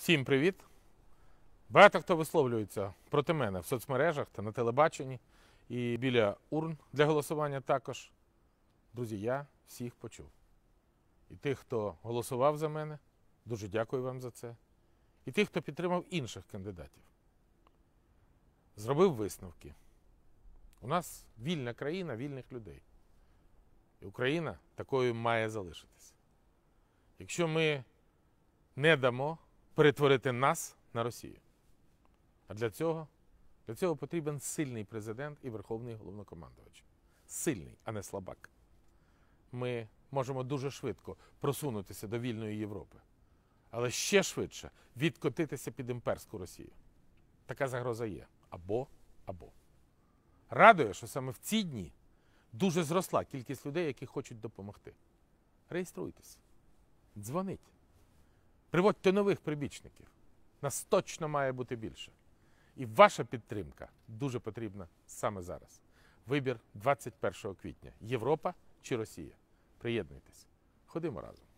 Всім привіт! Багато хто висловлюється проти мене в соцмережах та на телебаченні і біля урн для голосування також. Друзі, я всіх почув. І тих, хто голосував за мене, дуже дякую вам за це. І тих, хто підтримав інших кандидатів. Зробив висновки. У нас вільна країна вільних людей. І Україна такою має залишитися. Якщо ми не дамо перетворити нас на Росію. А для цього для цього потрібен сильний президент і верховний головнокомандувач. Сильний, а не слабак. Ми можемо дуже швидко просунутися до вільної Європи, але ще швидше відкотитися під імперську Росію. Така загроза є або або. Радує, що саме в ці дні дуже зросла кількість людей, які хочуть допомогти. Реєструйтесь, дзвонить. Приводьте нових прибічників. Нас точно має бути більше. І ваша підтримка дуже потрібна саме зараз. Вибір 21 квітня: Європа чи Росія. Приєднуйтесь. Ходимо разом.